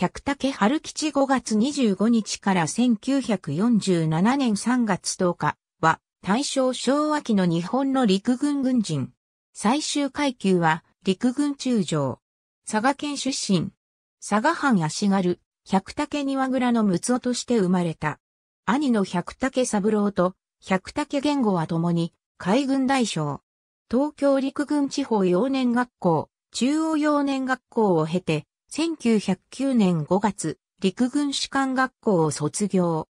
百武春吉5月25日から1947年3月10日は大正昭和期の日本の陸軍軍人。最終階級は陸軍中将。佐賀県出身。佐賀藩足軽、百武庭倉の六男として生まれた。兄の百武三郎と百武言語は共に海軍大将。東京陸軍地方幼年学校、中央幼年学校を経て、1909年5月、陸軍士官学校を卒業。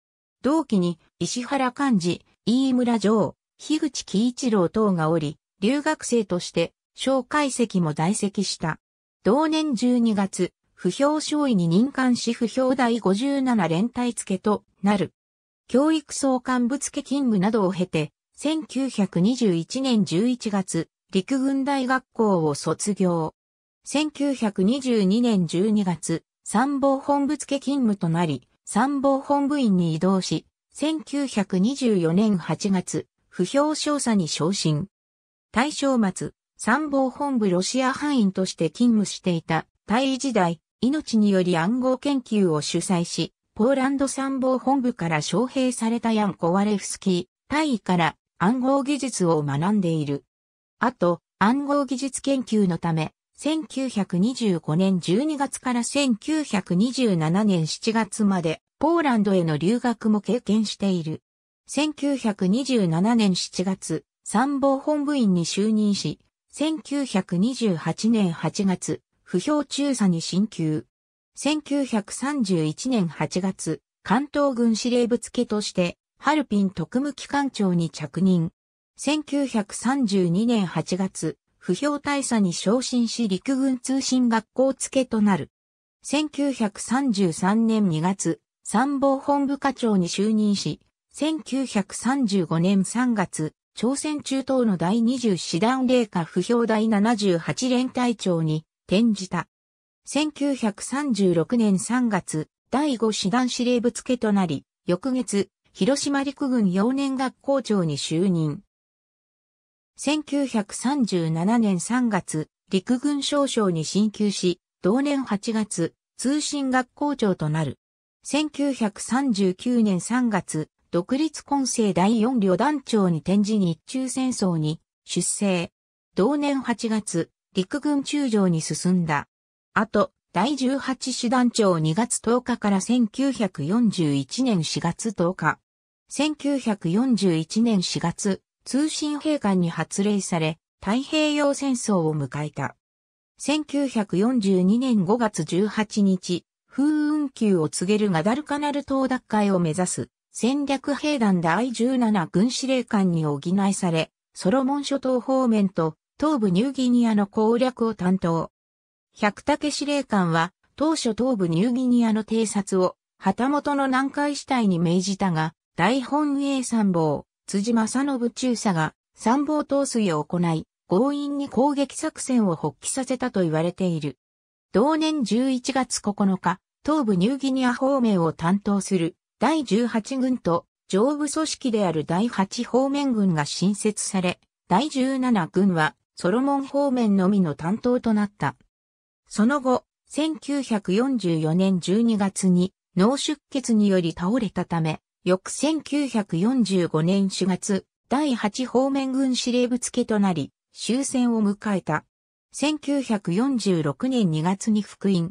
同期に石原幹事、飯村城、樋口喜一郎等がおり、留学生として、紹介席も在籍した。同年12月、不評少尉に任官し不評第57連隊付となる。教育総監部付勤務などを経て、1921年11月、陸軍大学校を卒業。1922年12月、参謀本部付勤務となり、参謀本部員に移動し、1924年8月、不評少佐に昇進。大正末、参謀本部ロシア範囲として勤務していた、大時代、命により暗号研究を主催し、ポーランド参謀本部から招聘されたヤン・コワレフスキー、大尉から暗号技術を学んでいる。あと、暗号技術研究のため、1925年12月から1927年7月まで、ポーランドへの留学も経験している。1927年7月、参謀本部員に就任し、1928年8月、不評中佐に進級。1931年8月、関東軍司令部付として、ハルピン特務機関長に着任。1932年8月、不評大佐に昇進し陸軍通信学校付けとなる。1933年2月、参謀本部課長に就任し、1935年3月、朝鮮中東の第20師団霊下不評第78連隊長に転じた。1936年3月、第5師団司令部付となり、翌月、広島陸軍幼年学校長に就任。1937年3月、陸軍少将に進級し、同年8月、通信学校長となる。1939年3月、独立混成第4旅団長に転じ日中戦争に出征。同年8月、陸軍中将に進んだ。あと、第18師団長2月10日から1941年4月10日。1941年4月、通信兵官に発令され、太平洋戦争を迎えた。1942年5月18日、風雲級を告げるガダルカナル島奪回を目指す戦略兵団第17軍司令官に補いされ、ソロモン諸島方面と東部ニューギニアの攻略を担当。百武司令官は当初東部ニューギニアの偵察を旗本の南海死体に命じたが、大本営参謀、辻正信中佐が参謀統帥を行い、強引に攻撃作戦を発揮させたと言われている。同年11月9日、東部ニューギニア方面を担当する第18軍と上部組織である第8方面軍が新設され、第17軍はソロモン方面のみの担当となった。その後、1944年12月に脳出血により倒れたため、翌1945年4月、第8方面軍司令部付となり、終戦を迎えた。1946年2月に復員。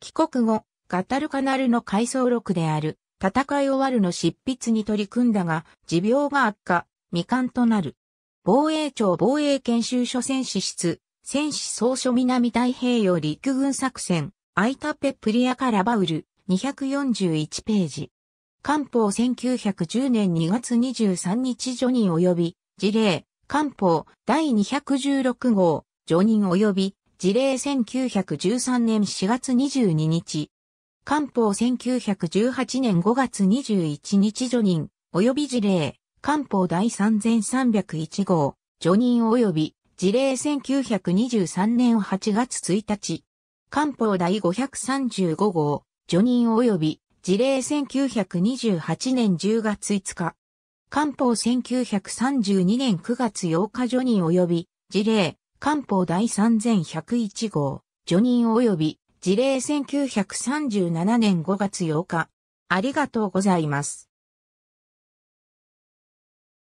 帰国後、ガタルカナルの回想録である、戦い終わるの執筆に取り組んだが、持病が悪化、未完となる。防衛庁防衛研修所戦士室、戦士総書南太平洋陸軍作戦、アイタペプリアカラバウル、241ページ。官報1910年2月23日除ョ及び、事例、官報第216号、除ョ及び、事例1913年4月22日。官報1918年5月21日除ョ及び事例、官報第3301号、除ョ及び、事例1923年8月1日。官報第535号、除ョ及び、事例1928年10月5日。官報1932年9月8日ジョ及び、事例、官報第3101号、ジョ及び、事例1937年5月8日。ありがとうございます。